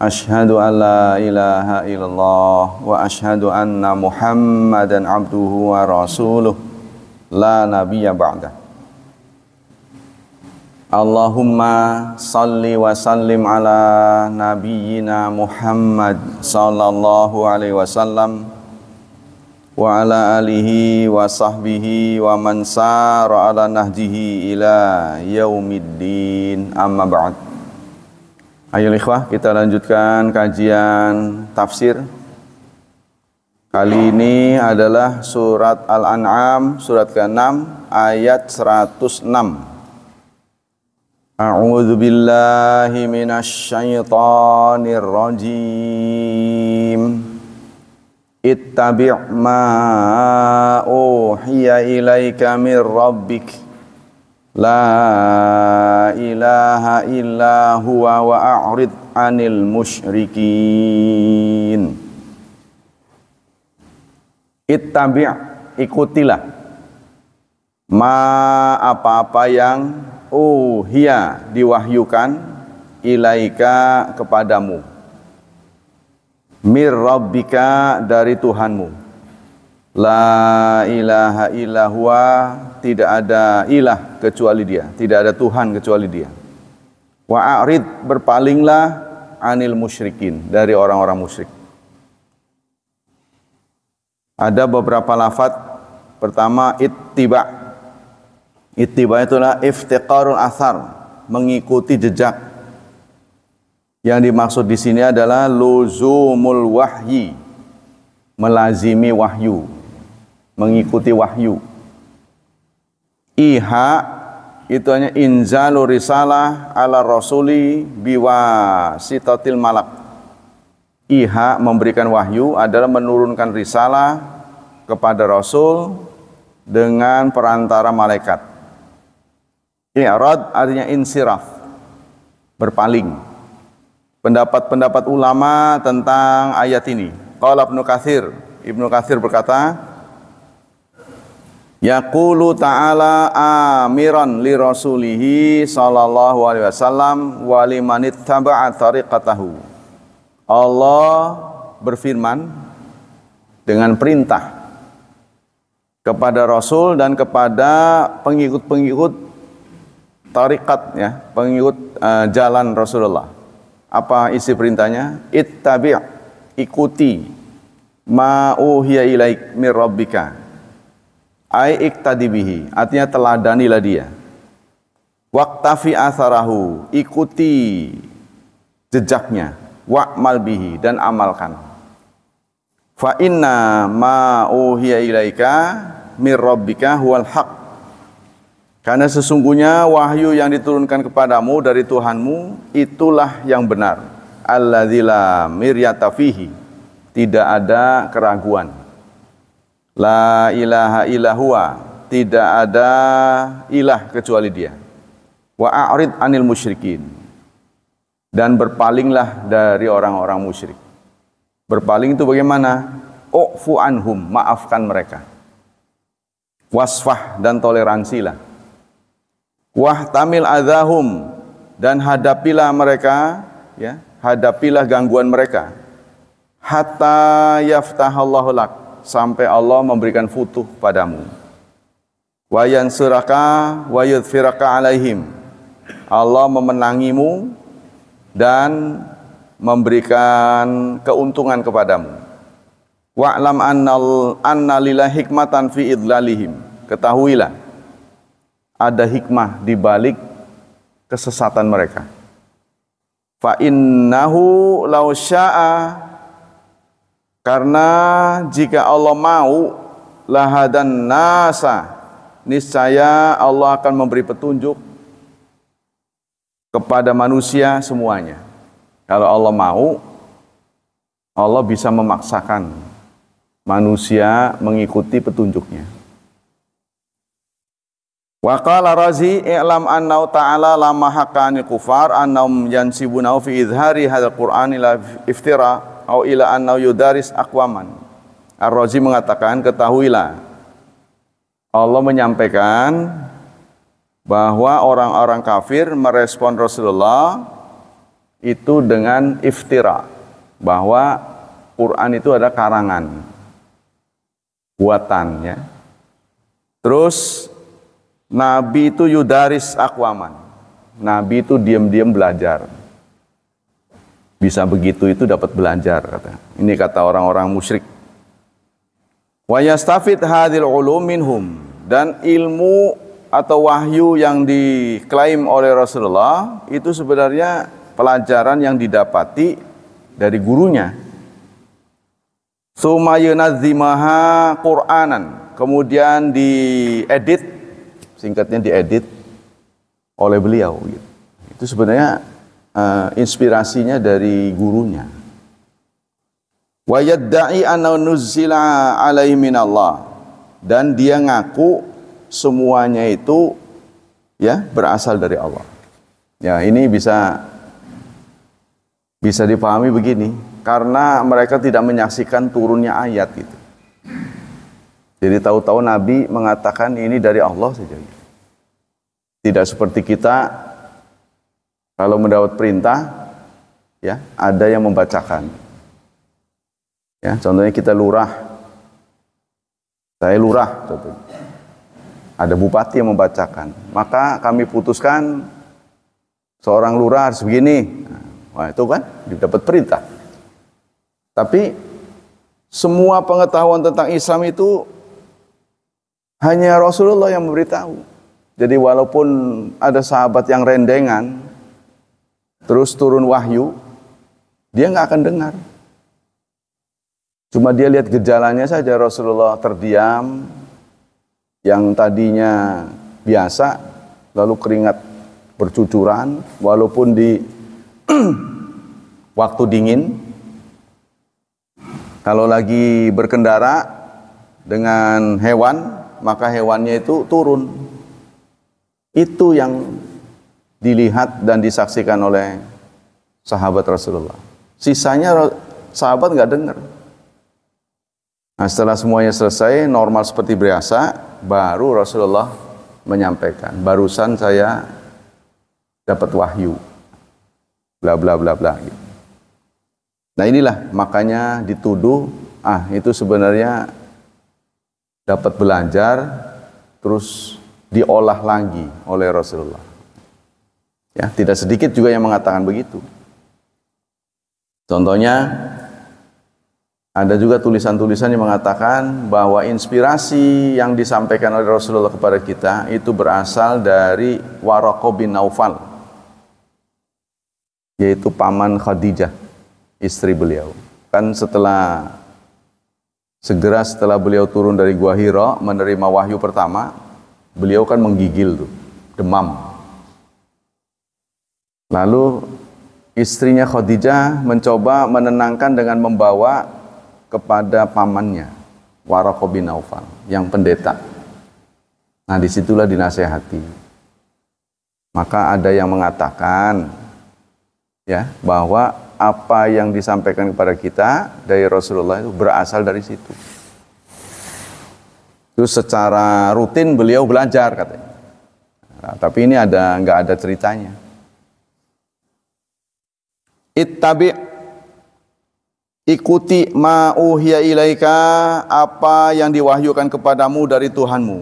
Ashadu an la ilaha illallah wa ashadu anna muhammadan abduhu wa rasuluh la nabiyya ba'da Allahumma salli wa sallim ala nabiyyina muhammad sallallahu alaihi wasallam wa ala alihi wa sahbihi wa man sara ala nahjihi ila yaumiddin amma ba'da Ayo ikhwah kita lanjutkan kajian tafsir. Kali ini adalah surat Al-An'am surat ke-6 ayat 106. A'udzu billahi minasy syaithanir rajim. Ittabi' ma uhiya ilaika min rabbika La ilaha illa huwa wa a'rid anil musyrikin Ittabi' ikutilah Ma apa-apa yang Uhiya diwahyukan Ilaika kepadamu Mir Rabbika dari Tuhanmu La ilaha illa tidak ada ilah kecuali dia, tidak ada Tuhan kecuali dia. Wa a'rid, berpalinglah anil musyrikin, dari orang-orang musyrik. Ada beberapa lafat, pertama ittiba. Ittiba itulah iftiqarul asar, mengikuti jejak. Yang dimaksud di sini adalah luzumul wahyi, melazimi wahyu mengikuti wahyu. Iha itu hanya inzalu risalah ala rasuli biwa sitatil malak. Iha memberikan wahyu adalah menurunkan risalah kepada Rasul dengan perantara malaikat. I'rad artinya insiraf, berpaling. Pendapat-pendapat ulama tentang ayat ini. Qala Ibnu Katsir, Ibnu Katsir berkata, Yaqulu ta'ala amiran li rasulihi sallallahu alaihi wasallam wa liman ittaba'a tariqatahu. Allah berfirman dengan perintah kepada rasul dan kepada pengikut-pengikut tarikat ya, pengikut uh, jalan Rasulullah. Apa isi perintahnya? Ittabi' ikuti ma uhiya ilaik mir rabbika Ai iktadibihi, artinya teladanilah dia. waqtafi asarahu, ikuti jejaknya. Wa'mal bihi, dan amalkan. Fa inna ma uhiya ilaika mir rabbika huwal haq. Karena sesungguhnya wahyu yang diturunkan kepadamu dari Tuhanmu itulah yang benar. Alladzila miryata fihi. Tidak ada keraguan. La ilaha ilahuwa. Tidak ada ilah kecuali dia. Wa a'rid anil musyrikin. Dan berpalinglah dari orang-orang musyrik. Berpaling itu bagaimana? U'fu anhum, maafkan mereka. Wasfah dan toleransilah. Wah tamil adahum dan hadapilah mereka, ya, hadapilah gangguan mereka. Hatta yaftahallahu lak sampai Allah memberikan futuh padamu. Wa yansuraka wa yudfiraka alaihim. Allah memenangimu dan memberikan keuntungan kepadamu. Wa'lam annal anna lillahi hikmatan fi idlalihim. Ketahuilah ada hikmah di balik kesesatan mereka. Fa innahu law syaa karena jika Allah mau lahadan nasa niscaya Allah akan memberi petunjuk kepada manusia semuanya. Kalau Allah mau, Allah bisa memaksakan manusia mengikuti petunjuknya. Wa qala Razi i'lam anna ta'ala lama hakani kufar annahum yansibuna fi idhari hadzal qur'an ila iftira au ila annau yudaris akwaman. Ar-Razi mengatakan ketahuilah Allah menyampaikan bahwa orang-orang kafir merespon Rasulullah itu dengan iftira bahwa Quran itu ada karangan buatan ya. Terus Nabi itu yudaris akwaman. Nabi itu diam-diam belajar bisa begitu itu dapat belajar kata. Ini kata orang-orang musyrik. Wa yastafid hadil ulum minhum dan ilmu atau wahyu yang diklaim oleh Rasulullah itu sebenarnya pelajaran yang didapati dari gurunya. Sumayunazimaha Qur'anan. Kemudian diedit, singkatnya diedit oleh beliau. Gitu. Itu sebenarnya Eh, inspirasinya dari gurunya. Wa yadda'i anna nuzila alaihi minallah. Dan dia ngaku semuanya itu ya berasal dari Allah. Ya, ini bisa bisa dipahami begini karena mereka tidak menyaksikan turunnya ayat gitu. Jadi tahu-tahu Nabi mengatakan ini dari Allah saja. Tidak seperti kita kalau mendapat perintah, ya ada yang membacakan. Ya, contohnya kita lurah. Saya lurah, contohnya. Ada bupati yang membacakan. Maka kami putuskan seorang lurah harus begini. Nah, wah, itu kan dapat perintah. Tapi semua pengetahuan tentang Islam itu hanya Rasulullah yang memberitahu. Jadi walaupun ada sahabat yang rendengan, terus turun wahyu, dia nggak akan dengar. Cuma dia lihat gejalanya saja Rasulullah terdiam, yang tadinya biasa, lalu keringat bercucuran, walaupun di waktu dingin, kalau lagi berkendara dengan hewan, maka hewannya itu turun. Itu yang dilihat dan disaksikan oleh sahabat Rasulullah. Sisanya sahabat nggak dengar. Nah, setelah semuanya selesai, normal seperti biasa, baru Rasulullah menyampaikan, barusan saya dapat wahyu, bla bla bla bla. Gitu. Nah inilah makanya dituduh, ah itu sebenarnya dapat belajar, terus diolah lagi oleh Rasulullah. Ya, tidak sedikit juga yang mengatakan begitu. Contohnya ada juga tulisan-tulisan yang mengatakan bahwa inspirasi yang disampaikan oleh Rasulullah kepada kita itu berasal dari Waroko bin Naufal, yaitu paman Khadijah, istri beliau. Kan setelah segera setelah beliau turun dari Gua Hiro menerima wahyu pertama, beliau kan menggigil tuh, demam, Lalu istrinya Khadijah mencoba menenangkan dengan membawa kepada pamannya Waraqo bin Naufal yang pendeta. Nah, disitulah dinasehati. Maka ada yang mengatakan ya bahwa apa yang disampaikan kepada kita dari Rasulullah itu berasal dari situ. Itu secara rutin beliau belajar katanya. Nah, tapi ini ada nggak ada ceritanya ittabi ikuti ma uhiya ilaika apa yang diwahyukan kepadamu dari Tuhanmu.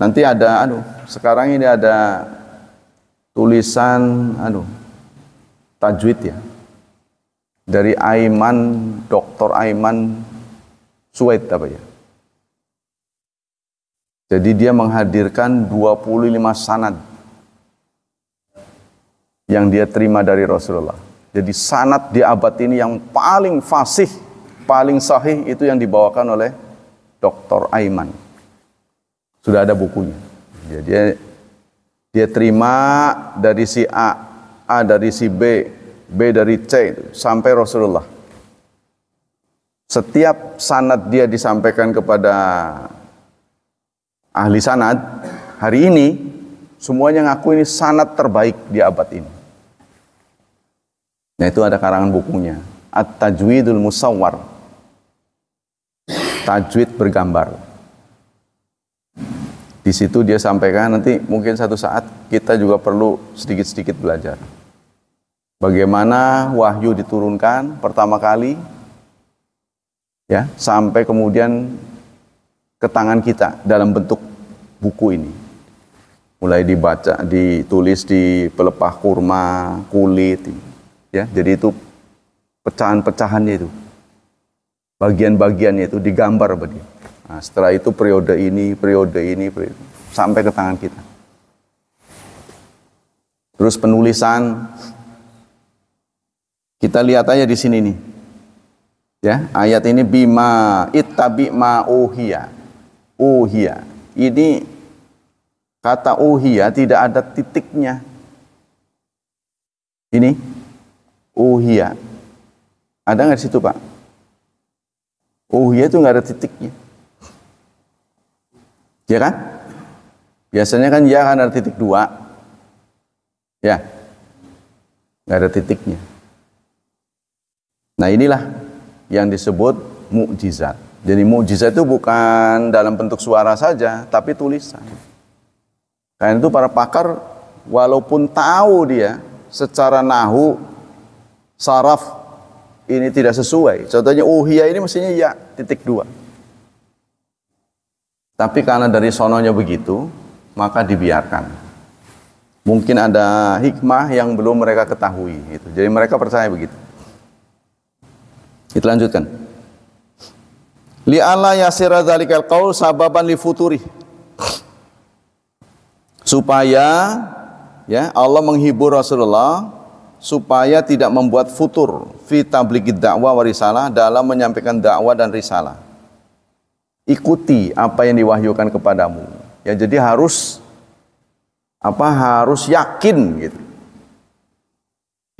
Nanti ada aduh, sekarang ini ada tulisan aduh tajwid ya. Dari Aiman, Dr. Aiman Suwaid apa ya? Jadi dia menghadirkan 25 sanad yang dia terima dari Rasulullah. Jadi sanat di abad ini yang paling fasih, paling sahih itu yang dibawakan oleh Dr. Aiman. Sudah ada bukunya. Jadi iya, dia, terima dari si A, A dari si B, B dari C sampai Rasulullah. Setiap sanat dia disampaikan kepada ahli sanat, hari ini semuanya ngaku ini sanat terbaik di abad ini nah itu ada karangan bukunya. At-Tajwidul Musawwar. Tajwid bergambar. Di situ dia sampaikan nanti mungkin satu saat kita juga perlu sedikit-sedikit belajar. Bagaimana wahyu diturunkan pertama kali ya sampai kemudian ke tangan kita dalam bentuk buku ini. Mulai dibaca, ditulis di pelepah kurma, kulit, ya jadi itu pecahan-pecahannya itu bagian-bagiannya itu digambar bagi nah, setelah itu periode ini periode ini periode, sampai ke tangan kita terus penulisan kita lihat aja di sini nih ya ayat ini bima ittabi ma uhiya uhiya ini kata uhiya tidak ada titiknya ini uhiya. Ada nggak di situ Pak? Uhiya itu nggak ada titiknya. Ya kan? Biasanya kan ya kan ada titik dua. Ya. Nggak ada titiknya. Nah inilah yang disebut mukjizat. Jadi mukjizat itu bukan dalam bentuk suara saja, tapi tulisan. Karena itu para pakar walaupun tahu dia secara nahu saraf ini tidak sesuai. Contohnya uhiya ini mestinya ya titik dua. Tapi karena dari sononya begitu, maka dibiarkan. Mungkin ada hikmah yang belum mereka ketahui. Gitu. Jadi mereka percaya begitu. Kita lanjutkan. Li'ala yasira dzalikal qaul sababan li futuri. Supaya ya Allah menghibur Rasulullah supaya tidak membuat futur fi tabligid dakwah warisalah dalam menyampaikan dakwah dan risalah. Ikuti apa yang diwahyukan kepadamu. Ya jadi harus apa harus yakin gitu.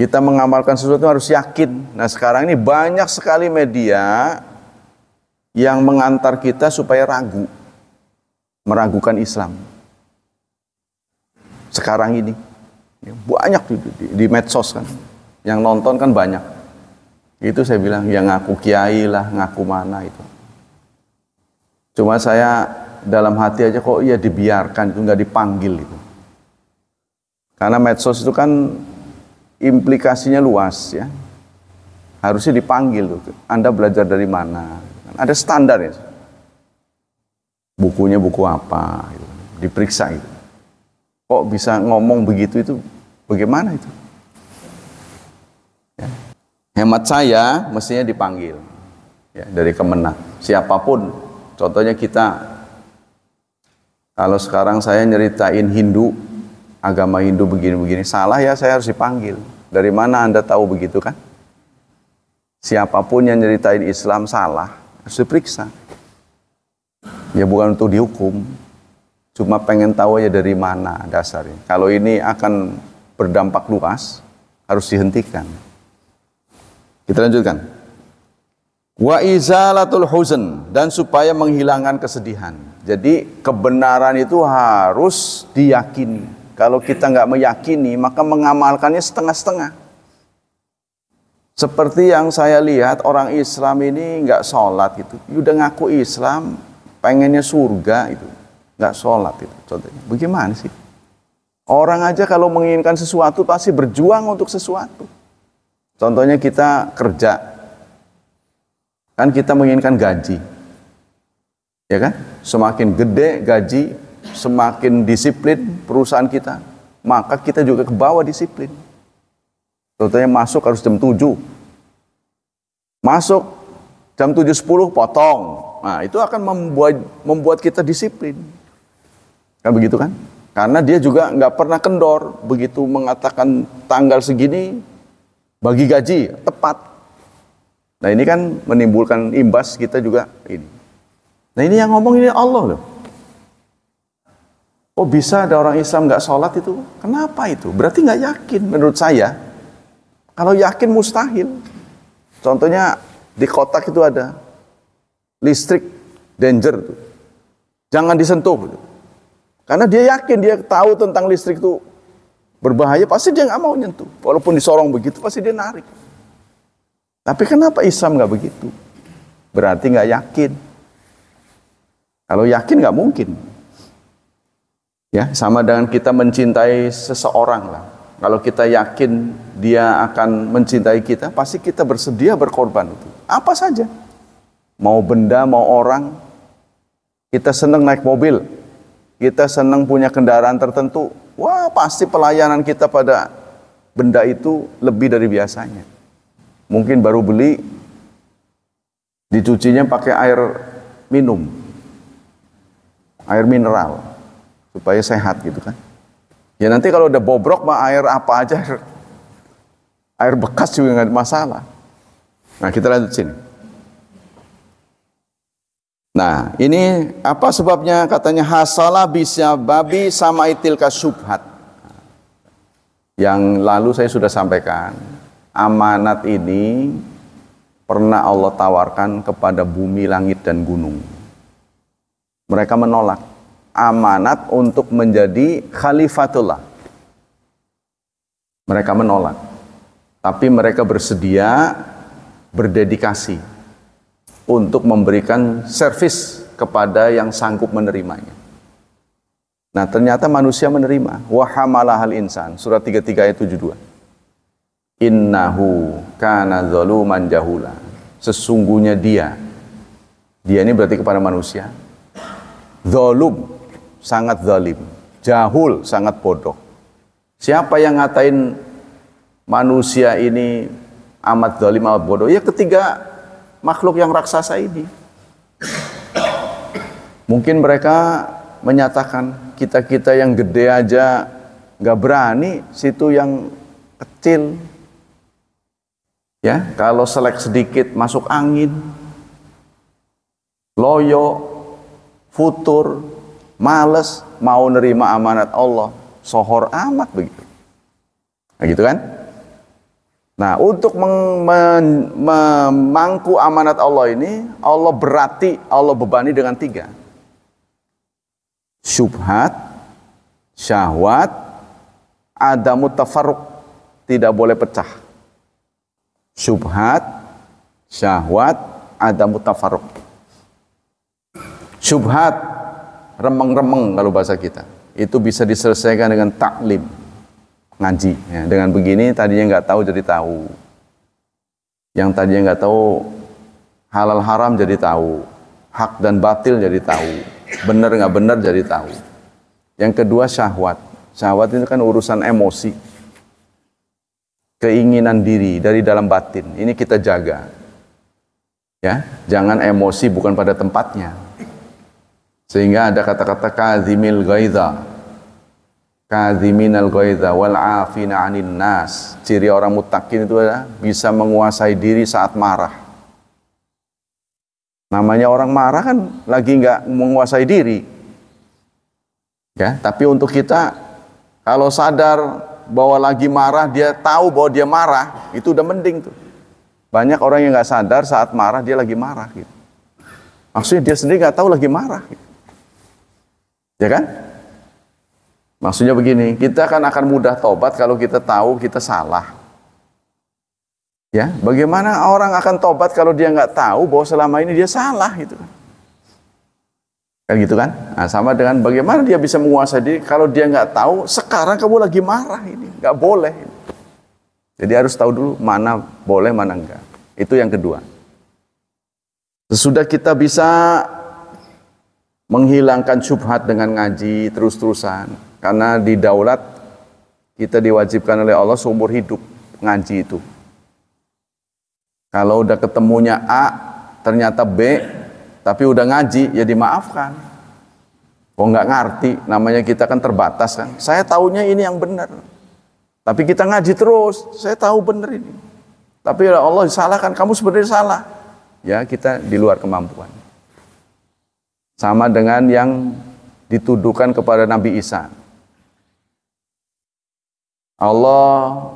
Kita mengamalkan sesuatu harus yakin. Nah, sekarang ini banyak sekali media yang mengantar kita supaya ragu meragukan Islam. Sekarang ini Ya, banyak di, di, di medsos kan. Yang nonton kan banyak. Itu saya bilang, yang ngaku kiai lah, ngaku mana itu. Cuma saya dalam hati aja kok ya dibiarkan, itu nggak dipanggil itu. Karena medsos itu kan implikasinya luas ya. Harusnya dipanggil tuh. Anda belajar dari mana? Ada standar ya. Bukunya buku apa? Gitu. Diperiksa itu kok bisa ngomong begitu itu bagaimana itu? Ya. Hemat saya mestinya dipanggil ya, dari kemenang. Siapapun, contohnya kita. Kalau sekarang saya nyeritain Hindu, agama Hindu begini-begini, salah ya saya harus dipanggil. Dari mana Anda tahu begitu kan? Siapapun yang nyeritain Islam salah, harus diperiksa. Ya bukan untuk dihukum, Cuma pengen tahu ya dari mana dasarnya. Kalau ini akan berdampak luas, harus dihentikan. Kita lanjutkan. Wa izalatul huzn dan supaya menghilangkan kesedihan. Jadi kebenaran itu harus diyakini. Kalau kita nggak meyakini, maka mengamalkannya setengah-setengah. Seperti yang saya lihat orang Islam ini nggak sholat gitu. Udah ngaku Islam, pengennya surga itu nggak sholat itu contohnya. Bagaimana sih? Orang aja kalau menginginkan sesuatu pasti berjuang untuk sesuatu. Contohnya kita kerja, kan kita menginginkan gaji, ya kan? Semakin gede gaji, semakin disiplin perusahaan kita, maka kita juga ke bawah disiplin. Contohnya masuk harus jam 7. Masuk jam 7.10 potong. Nah, itu akan membuat membuat kita disiplin. Kan begitu kan? Karena dia juga nggak pernah kendor begitu mengatakan tanggal segini bagi gaji tepat. Nah ini kan menimbulkan imbas kita juga ini. Nah ini yang ngomong ini Allah loh. Oh bisa ada orang Islam nggak sholat itu? Kenapa itu? Berarti nggak yakin menurut saya. Kalau yakin mustahil. Contohnya di kotak itu ada listrik danger tuh. Jangan disentuh. Tuh. Karena dia yakin, dia tahu tentang listrik itu berbahaya, pasti dia nggak mau nyentuh. Walaupun disorong begitu, pasti dia narik. Tapi kenapa Islam nggak begitu? Berarti nggak yakin. Kalau yakin nggak mungkin. Ya, sama dengan kita mencintai seseorang lah. Kalau kita yakin dia akan mencintai kita, pasti kita bersedia berkorban itu. Apa saja. Mau benda, mau orang. Kita senang naik mobil, kita senang punya kendaraan tertentu, wah pasti pelayanan kita pada benda itu lebih dari biasanya. Mungkin baru beli, dicucinya pakai air minum, air mineral, supaya sehat gitu kan. Ya nanti kalau udah bobrok mah air apa aja, air bekas juga nggak masalah. Nah kita lanjut sini. Nah, ini apa sebabnya katanya hasalah bisa babi sama itil kasubhat. Yang lalu saya sudah sampaikan, amanat ini pernah Allah tawarkan kepada bumi, langit dan gunung. Mereka menolak amanat untuk menjadi khalifatullah. Mereka menolak. Tapi mereka bersedia berdedikasi untuk memberikan servis kepada yang sanggup menerimanya. Nah, ternyata manusia menerima. Wahamalah hal insan. Surat 33 ayat 72. Innahu kana zaluman jahula. Sesungguhnya dia. Dia ini berarti kepada manusia. Zalum. Sangat zalim. Jahul. Sangat bodoh. Siapa yang ngatain manusia ini amat zalim, amat bodoh? Ya ketiga makhluk yang raksasa ini. Mungkin mereka menyatakan kita-kita yang gede aja gak berani, situ yang kecil. Ya, kalau selek sedikit masuk angin, loyo, futur, males, mau nerima amanat Allah, sohor amat begitu. Nah, gitu kan? Nah, untuk memangku amanat Allah ini, Allah berarti Allah bebani dengan tiga. subhat, syahwat, adamu mutafaruk, tidak boleh pecah. Subhat, syahwat, adamu mutafaruk. Subhat remeng-remeng kalau bahasa kita. Itu bisa diselesaikan dengan taklim ngaji. Ya, dengan begini tadinya nggak tahu jadi tahu. Yang tadinya nggak tahu halal haram jadi tahu, hak dan batil jadi tahu, benar nggak benar jadi tahu. Yang kedua syahwat. Syahwat itu kan urusan emosi, keinginan diri dari dalam batin. Ini kita jaga. Ya, jangan emosi bukan pada tempatnya. Sehingga ada kata-kata kazimil gaidha, kadhiminal ghaidha wal afina anin nas. Ciri orang mutakin itu adalah bisa menguasai diri saat marah. Namanya orang marah kan lagi nggak menguasai diri. Ya, tapi untuk kita kalau sadar bahwa lagi marah dia tahu bahwa dia marah itu udah mending tuh. Banyak orang yang nggak sadar saat marah dia lagi marah gitu. Maksudnya dia sendiri nggak tahu lagi marah. Gitu. Ya kan? Maksudnya begini, kita kan akan mudah tobat kalau kita tahu kita salah. Ya, bagaimana orang akan tobat kalau dia nggak tahu bahwa selama ini dia salah gitu kan? Kan gitu kan? Nah, sama dengan bagaimana dia bisa menguasai diri kalau dia nggak tahu sekarang kamu lagi marah ini nggak boleh. Jadi harus tahu dulu mana boleh mana enggak. Itu yang kedua. Sesudah kita bisa menghilangkan syubhat dengan ngaji terus-terusan, karena di daulat kita diwajibkan oleh Allah seumur hidup ngaji itu. Kalau udah ketemunya A, ternyata B, tapi udah ngaji, ya dimaafkan. Kok oh, nggak ngerti, namanya kita kan terbatas kan. Saya tahunya ini yang benar. Tapi kita ngaji terus, saya tahu benar ini. Tapi ya Allah salahkan, kamu sebenarnya salah. Ya kita di luar kemampuan. Sama dengan yang dituduhkan kepada Nabi Isa. Allah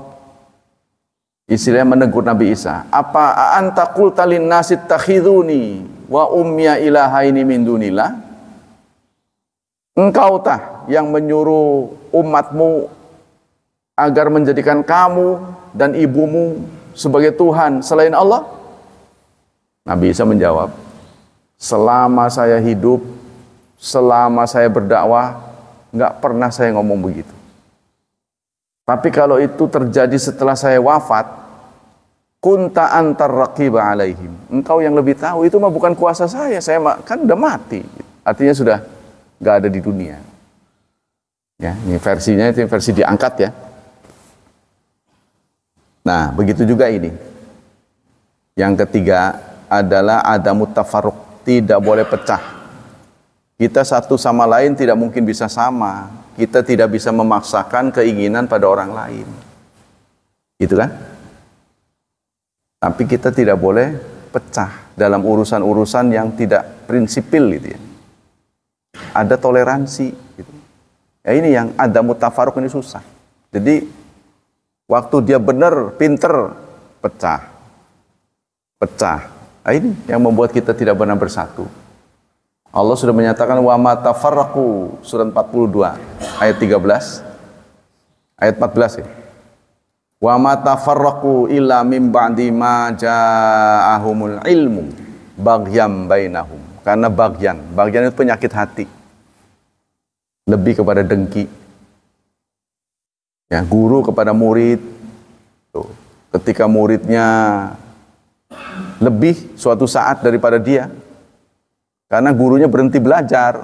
istilahnya menegur Nabi Isa. Apa anta qulta nasid takhiduni wa ummiya ilahaini min dunillah? Engkau tah yang menyuruh umatmu agar menjadikan kamu dan ibumu sebagai Tuhan selain Allah? Nabi Isa menjawab, selama saya hidup, selama saya berdakwah, nggak pernah saya ngomong begitu. Tapi kalau itu terjadi setelah saya wafat, kunta antar rakiba alaihim. Engkau yang lebih tahu itu mah bukan kuasa saya, saya mah kan udah mati. Artinya sudah nggak ada di dunia. Ya, ini versinya itu versi diangkat ya. Nah, begitu juga ini. Yang ketiga adalah ada mutafaruk, tidak boleh pecah. Kita satu sama lain tidak mungkin bisa sama kita tidak bisa memaksakan keinginan pada orang lain. Gitu kan? Tapi kita tidak boleh pecah dalam urusan-urusan yang tidak prinsipil gitu ya. Ada toleransi gitu. Ya ini yang ada mutafaruk ini susah. Jadi waktu dia benar, pinter, pecah. Pecah. Nah, ini yang membuat kita tidak benar bersatu. Allah sudah menyatakan wa farraku surat 42 ayat 13 ayat 14 ya. Wa farraku illa mim ba'di ma ja'ahumul ilmu bagyam bainahum. Karena bagian bagian itu penyakit hati. Lebih kepada dengki. Ya, guru kepada murid. Tuh, ketika muridnya lebih suatu saat daripada dia, karena gurunya berhenti belajar.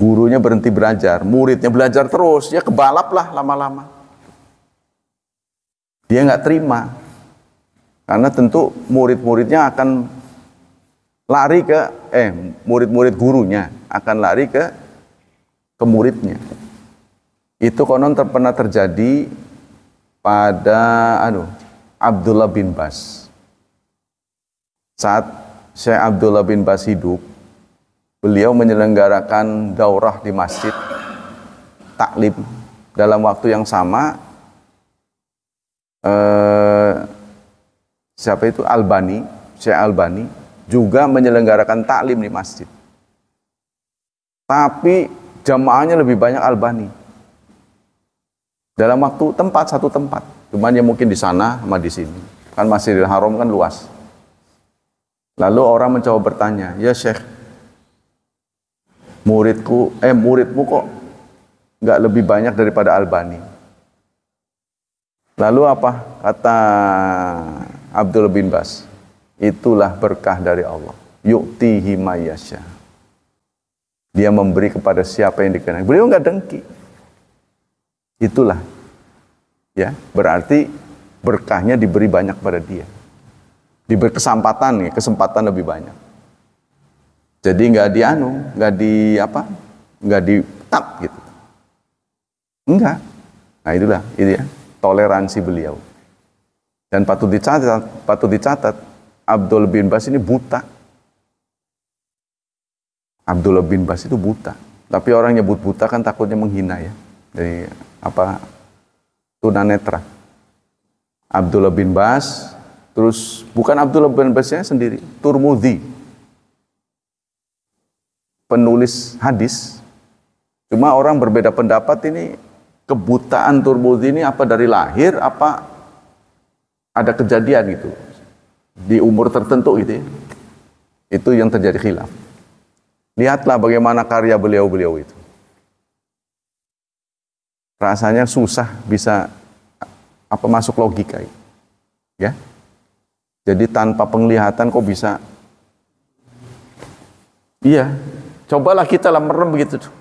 Gurunya berhenti belajar, muridnya belajar terus, ya kebalap lah lama-lama. Dia nggak terima. Karena tentu murid-muridnya akan lari ke, eh murid-murid gurunya akan lari ke, ke muridnya. Itu konon pernah terjadi pada aduh, Abdullah bin Bas. Saat Syekh Abdullah bin Basiduk, beliau menyelenggarakan daurah di masjid, taklim. Dalam waktu yang sama, eh, siapa itu Albani, Syekh Albani, juga menyelenggarakan taklim di masjid. Tapi jamaahnya lebih banyak Albani. Dalam waktu tempat, satu tempat. Cuman ya mungkin di sana sama di sini. Kan Masjidil Haram kan luas Lalu orang mencoba bertanya, "Ya Syekh, muridku eh muridmu kok nggak lebih banyak daripada Albani?" Lalu apa? Kata Abdul bin Bas, "Itulah berkah dari Allah. Yukti himayasya. Dia memberi kepada siapa yang dikenal. Beliau nggak dengki. Itulah ya, berarti berkahnya diberi banyak pada dia diberi kesempatan nih, kesempatan lebih banyak. Jadi nggak dianu, nggak di apa, nggak di tap gitu. Enggak. Nah itulah itu ya toleransi beliau. Dan patut dicatat, patut dicatat Abdul bin Bas ini buta. Abdul bin Bas itu buta. Tapi orang nyebut buta kan takutnya menghina ya. Jadi apa tunanetra. Abdullah bin Bas Terus bukan Abdullah bin Basnya sendiri, Turmudi. Penulis hadis. Cuma orang berbeda pendapat ini kebutaan Turmudi ini apa dari lahir apa ada kejadian gitu di umur tertentu gitu ya. Itu yang terjadi khilaf. Lihatlah bagaimana karya beliau-beliau itu. Rasanya susah bisa apa masuk logika. Ya. Jadi tanpa penglihatan kok bisa? Iya, cobalah kita lah merem begitu tuh.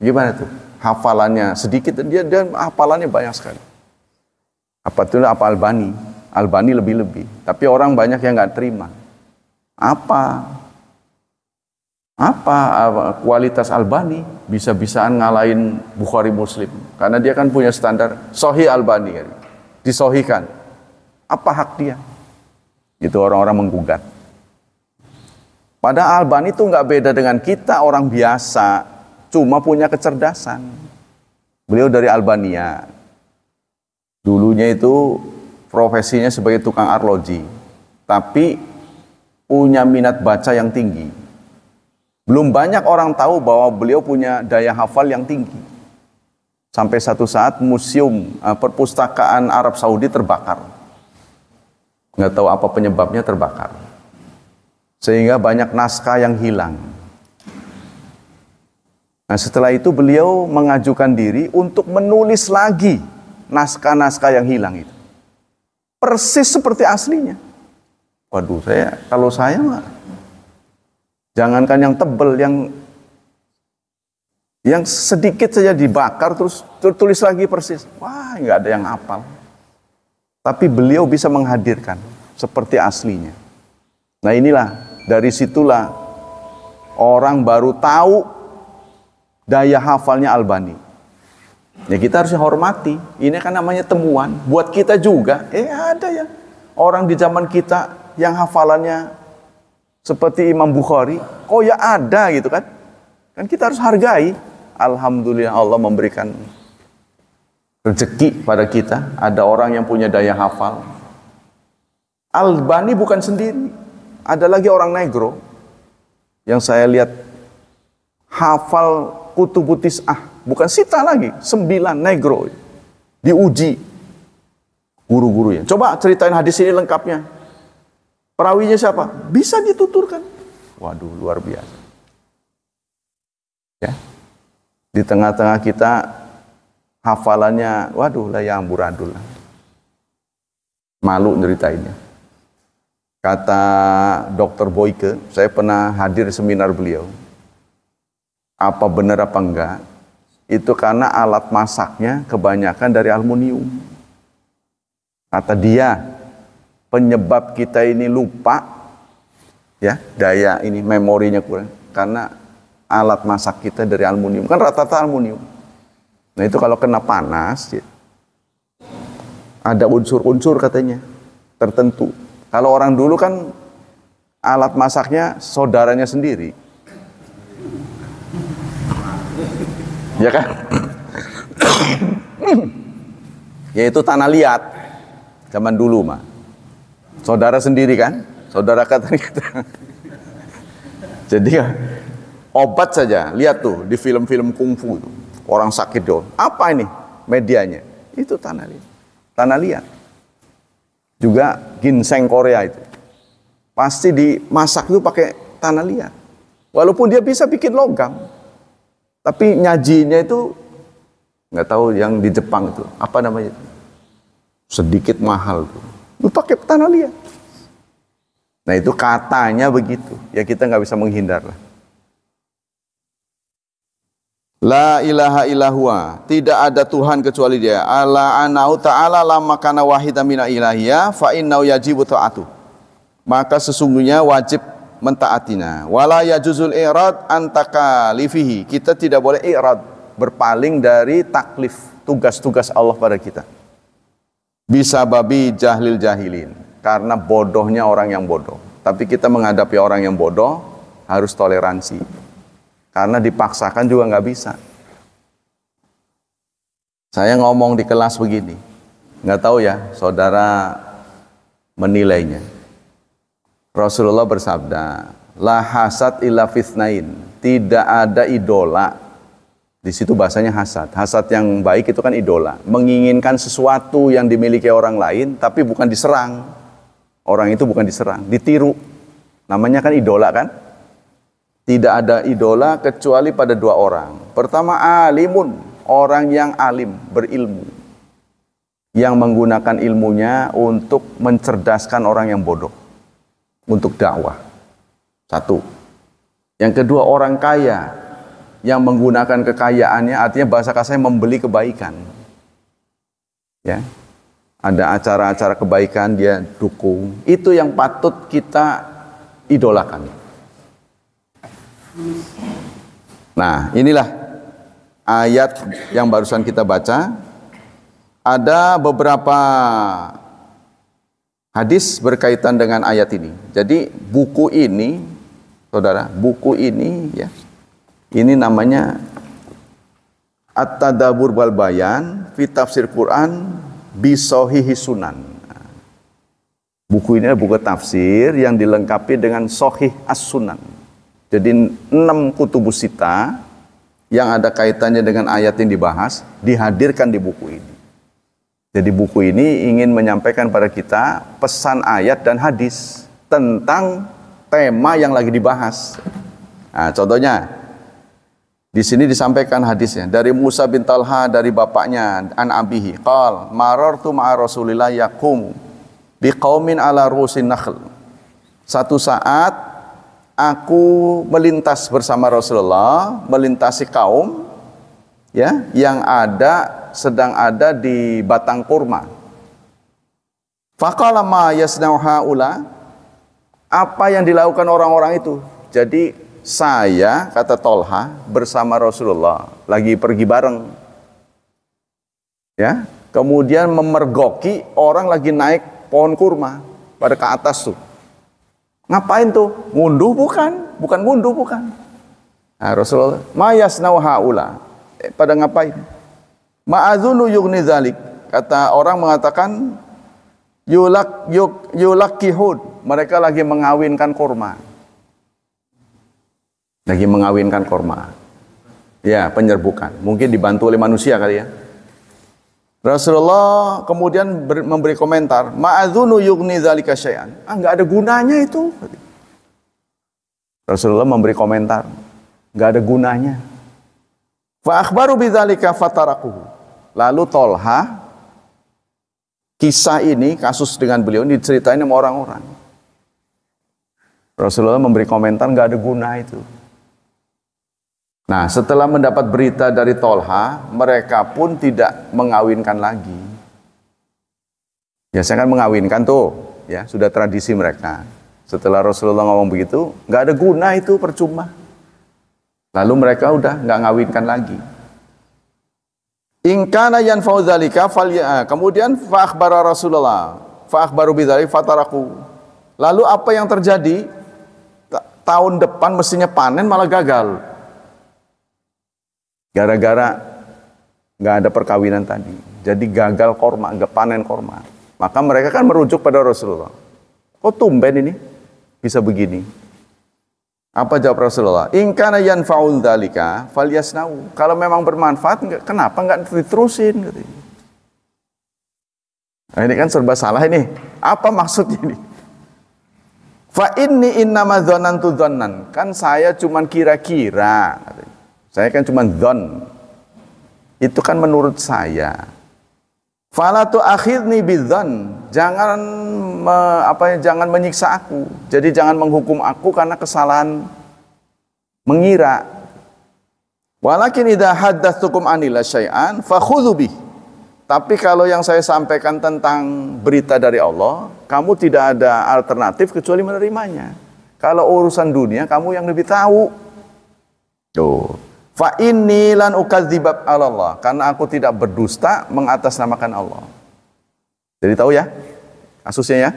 Gimana tuh? Hafalannya sedikit dia dan hafalannya banyak sekali. Apa tuh apa Albani? Albani lebih-lebih. Tapi orang banyak yang nggak terima. Apa? Apa kualitas Albani bisa-bisaan ngalahin Bukhari Muslim? Karena dia kan punya standar Sohi Albani, ya. disohikan. Apa hak dia? Itu orang-orang menggugat. Pada Albani itu nggak beda dengan kita orang biasa, cuma punya kecerdasan. Beliau dari Albania. Dulunya itu profesinya sebagai tukang arloji, tapi punya minat baca yang tinggi. Belum banyak orang tahu bahwa beliau punya daya hafal yang tinggi. Sampai satu saat museum eh, perpustakaan Arab Saudi terbakar nggak tahu apa penyebabnya terbakar. Sehingga banyak naskah yang hilang. Nah, setelah itu beliau mengajukan diri untuk menulis lagi naskah-naskah yang hilang itu. Persis seperti aslinya. Waduh, saya kalau saya mah jangankan yang tebel yang yang sedikit saja dibakar terus tulis lagi persis. Wah, nggak ada yang apal tapi beliau bisa menghadirkan seperti aslinya. Nah, inilah dari situlah orang baru tahu daya hafalnya Albani. Ya kita harus hormati. Ini kan namanya temuan. Buat kita juga, eh ada ya. Orang di zaman kita yang hafalannya seperti Imam Bukhari. Oh ya ada gitu kan. Kan kita harus hargai. Alhamdulillah Allah memberikan rezeki pada kita, ada orang yang punya daya hafal. Albani bukan sendiri, ada lagi orang negro yang saya lihat hafal kutubutis ah, bukan sita lagi, sembilan negro diuji guru-gurunya. Coba ceritain hadis ini lengkapnya. Perawinya siapa? Bisa dituturkan. Waduh, luar biasa. Ya. Di tengah-tengah kita hafalannya waduh lah yang buradul malu ceritainnya kata dokter Boyke saya pernah hadir seminar beliau apa benar apa enggak itu karena alat masaknya kebanyakan dari aluminium kata dia penyebab kita ini lupa ya daya ini memorinya kurang karena alat masak kita dari aluminium kan rata-rata aluminium Nah itu kalau kena panas, ya, ada unsur-unsur katanya tertentu. Kalau orang dulu kan alat masaknya saudaranya sendiri. Ya kan? Yaitu tanah liat zaman dulu mah. Saudara sendiri kan? Saudara kata kata Jadi obat saja, lihat tuh di film-film kungfu orang sakit dong. Apa ini medianya? Itu tanah liat. Tanah liat. Juga ginseng Korea itu. Pasti dimasak itu pakai tanah liat. Walaupun dia bisa bikin logam. Tapi nyajinya itu nggak tahu yang di Jepang itu apa namanya Sedikit mahal tuh. Lu pakai tanah liat. Nah itu katanya begitu. Ya kita nggak bisa menghindar lah. La ilaha illahua Tidak ada Tuhan kecuali dia. Ala anau ta'ala lama kana wahida mina ilahiya fa innau yajibu ta'atu. Maka sesungguhnya wajib mentaatina. Wala yajuzul i'rad antaka lifihi. Kita tidak boleh i'rad berpaling dari taklif tugas-tugas Allah pada kita. Bisa babi jahil jahilin. Karena bodohnya orang yang bodoh. Tapi kita menghadapi orang yang bodoh harus toleransi. Karena dipaksakan juga nggak bisa. Saya ngomong di kelas begini, nggak tahu ya, saudara menilainya. Rasulullah bersabda, la hasad illa fitnain, tidak ada idola. Di situ bahasanya hasad. Hasad yang baik itu kan idola, menginginkan sesuatu yang dimiliki orang lain tapi bukan diserang. Orang itu bukan diserang, ditiru. Namanya kan idola kan? Tidak ada idola kecuali pada dua orang. Pertama alimun, orang yang alim, berilmu. Yang menggunakan ilmunya untuk mencerdaskan orang yang bodoh. Untuk dakwah. Satu. Yang kedua orang kaya yang menggunakan kekayaannya artinya bahasa kasih membeli kebaikan. Ya, ada acara-acara kebaikan dia dukung. Itu yang patut kita idolakan. Nah, inilah ayat yang barusan kita baca. Ada beberapa hadis berkaitan dengan ayat ini. Jadi buku ini, saudara, buku ini ya, ini namanya At-Tadabur Balbayan, Bayan fi Tafsir Quran bisohihi sunan. Buku ini adalah buku tafsir yang dilengkapi dengan sohih as-sunan. Jadi enam kutubus sita yang ada kaitannya dengan ayat yang dibahas dihadirkan di buku ini. Jadi buku ini ingin menyampaikan pada kita pesan ayat dan hadis tentang tema yang lagi dibahas. Nah, contohnya di sini disampaikan hadisnya dari Musa bin Talha dari bapaknya an abihi qal marartu ma Rasulillah yaqum biqaumin ala rusin nakhl. Satu saat aku melintas bersama Rasulullah, melintasi kaum ya yang ada sedang ada di batang kurma. Faqala ma yasna'u Apa yang dilakukan orang-orang itu? Jadi saya kata Tolha bersama Rasulullah lagi pergi bareng. Ya, kemudian memergoki orang lagi naik pohon kurma pada ke atas tuh. Ngapain tuh? Ngunduh bukan, bukan ngunduh bukan. Nah, Rasulullah, mayas nauhaula. Eh, pada ngapain? Ma'azunu yugni zalik. Kata orang mengatakan yulak yuk yulak kihud. Mereka lagi mengawinkan kurma. Lagi mengawinkan kurma. Ya, penyerbukan. Mungkin dibantu oleh manusia kali ya. Rasulullah kemudian ber, memberi komentar, ma'adzunu yugni zalika syai'an. Ah, enggak ada gunanya itu. Rasulullah memberi komentar, enggak ada gunanya. Fa akhbaru bidzalika fatarakuhu. Lalu Tolha kisah ini, kasus dengan beliau diceritain sama orang-orang. Rasulullah memberi komentar enggak ada guna itu. Nah, setelah mendapat berita dari Tolha, mereka pun tidak mengawinkan lagi. Ya, saya kan mengawinkan tuh, ya sudah tradisi mereka. Setelah Rasulullah ngomong begitu, nggak ada guna itu percuma. Lalu mereka udah nggak ngawinkan lagi. Ingkana yan fauzalika fal ya-, eh, kemudian fa'akhbara Rasulullah fa'akhbaru bidzalik fataraku. Lalu apa yang terjadi? Tahun depan mestinya panen malah gagal Gara-gara nggak ada perkawinan tadi. Jadi gagal korma, nggak panen korma. Maka mereka kan merujuk pada Rasulullah. Kok tumben ini? Bisa begini. Apa jawab Rasulullah? Ingkana faul dalika faliasnau. Kalau memang bermanfaat, kenapa nggak diterusin? Nah, ini kan serba salah ini. Apa maksud ini? Fa ini inni innama tu dzannan. Kan saya cuman kira-kira. Saya kan cuma don. Itu kan menurut saya. Fala tu akhirni bidzan. Jangan me, apa ya, jangan menyiksa aku. Jadi jangan menghukum aku karena kesalahan mengira. Walakin idza tukum anila syai'an fakhuzubi. Tapi kalau yang saya sampaikan tentang berita dari Allah, kamu tidak ada alternatif kecuali menerimanya. Kalau urusan dunia, kamu yang lebih tahu. Tuh. Fa inni lan ukadzibab Allah karena aku tidak berdusta mengatasnamakan Allah. Jadi tahu ya kasusnya ya.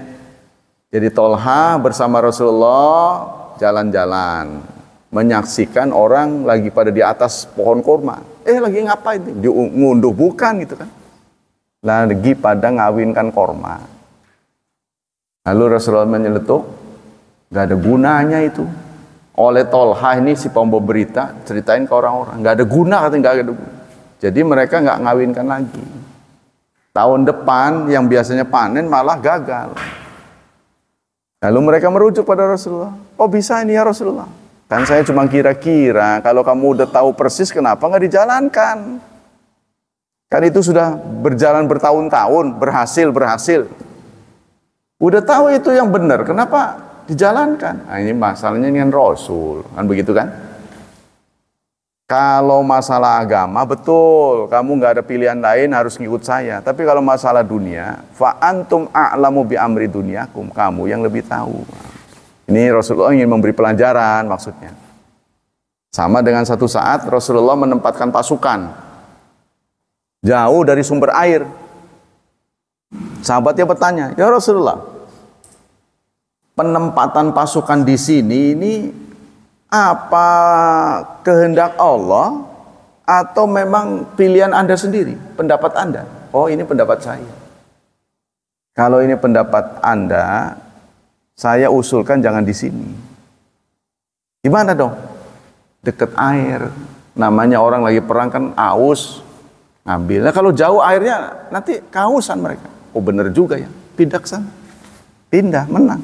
Jadi Tolha bersama Rasulullah jalan-jalan menyaksikan orang lagi pada di atas pohon kurma. Eh lagi ngapain? Dia ngunduh bukan gitu kan. Lagi pada ngawinkan korma. Lalu Rasulullah menyeletuk, gak ada gunanya itu oleh Tolha ini si pembawa berita ceritain ke orang-orang nggak ada guna katanya nggak ada guna jadi mereka nggak ngawinkan lagi tahun depan yang biasanya panen malah gagal lalu mereka merujuk pada Rasulullah oh bisa ini ya Rasulullah kan saya cuma kira-kira kalau kamu udah tahu persis kenapa nggak dijalankan kan itu sudah berjalan bertahun-tahun berhasil berhasil udah tahu itu yang benar kenapa dijalankan. Nah, ini masalahnya dengan Rasul, kan begitu kan? Kalau masalah agama betul, kamu nggak ada pilihan lain harus ngikut saya. Tapi kalau masalah dunia, fa antum a'lamu bi amri dunyakum, kamu yang lebih tahu. Ini Rasulullah ingin memberi pelajaran maksudnya. Sama dengan satu saat Rasulullah menempatkan pasukan jauh dari sumber air. Sahabatnya bertanya, "Ya Rasulullah, penempatan pasukan di sini ini apa kehendak Allah atau memang pilihan Anda sendiri, pendapat Anda? Oh, ini pendapat saya. Kalau ini pendapat Anda, saya usulkan jangan di sini. Di mana dong? Dekat air. Namanya orang lagi perang kan aus. Ngambil. Nah, kalau jauh airnya nanti kausan mereka. Oh benar juga ya. Pindah sana. Pindah, menang.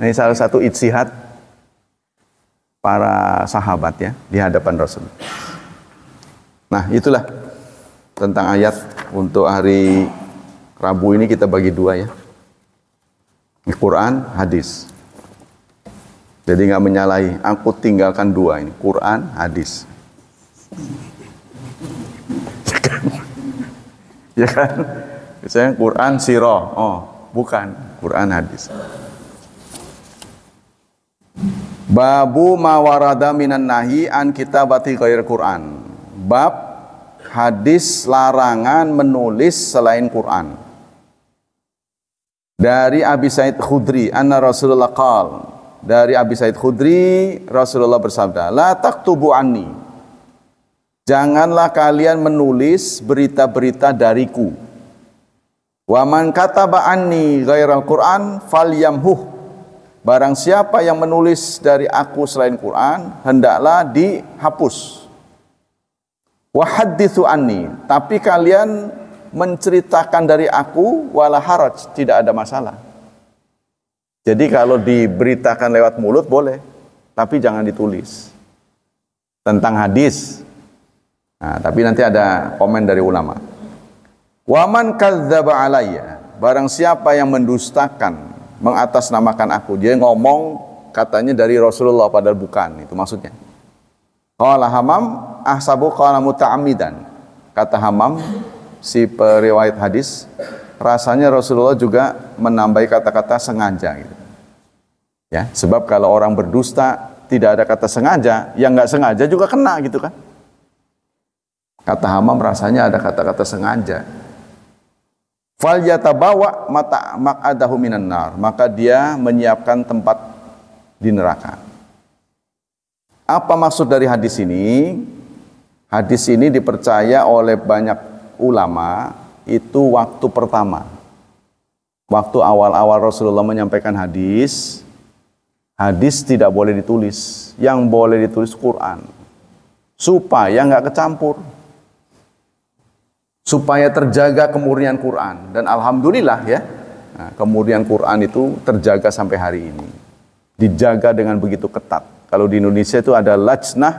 Ini salah satu ijtihad para sahabat ya di hadapan Rasul. Nah, itulah tentang ayat untuk hari Rabu ini kita bagi dua ya. Quran, hadis. Jadi nggak menyalahi. Aku tinggalkan dua ini, Quran, hadis. ya kan? ya kan? Misalnya Quran, siroh. Oh, bukan. Quran, hadis. Babu mawarada minan nahi an kitabati ghair Quran. Bab hadis larangan menulis selain Quran. Dari Abi Said Khudri, anna Rasulullah qal. Dari Abi Said Khudri, Rasulullah bersabda, "La taktubu anni." Janganlah kalian menulis berita-berita dariku. Waman kataba anni ghairal Quran falyamhuh Barang siapa yang menulis dari aku selain Quran, hendaklah dihapus. Wahadithu anni, tapi kalian menceritakan dari aku wala haraj, tidak ada masalah. Jadi kalau diberitakan lewat mulut boleh, tapi jangan ditulis. Tentang hadis. Nah, tapi nanti ada komen dari ulama. Waman kadzdzaba alayya, barang siapa yang mendustakan mengatasnamakan aku. Dia ngomong katanya dari Rasulullah padahal bukan itu maksudnya. Qala Hamam ahsabu qala muta'ammidan. Kata Hamam si periwayat hadis rasanya Rasulullah juga menambahi kata-kata sengaja gitu. Ya, sebab kalau orang berdusta tidak ada kata sengaja, yang nggak sengaja juga kena gitu kan. Kata Hamam rasanya ada kata-kata sengaja fal yatabawa mata maq'adahu minan nar maka dia menyiapkan tempat di neraka apa maksud dari hadis ini hadis ini dipercaya oleh banyak ulama itu waktu pertama waktu awal-awal Rasulullah menyampaikan hadis hadis tidak boleh ditulis yang boleh ditulis Quran supaya nggak kecampur supaya terjaga kemurnian Quran dan alhamdulillah ya nah, kemurnian Quran itu terjaga sampai hari ini dijaga dengan begitu ketat kalau di Indonesia itu ada lajnah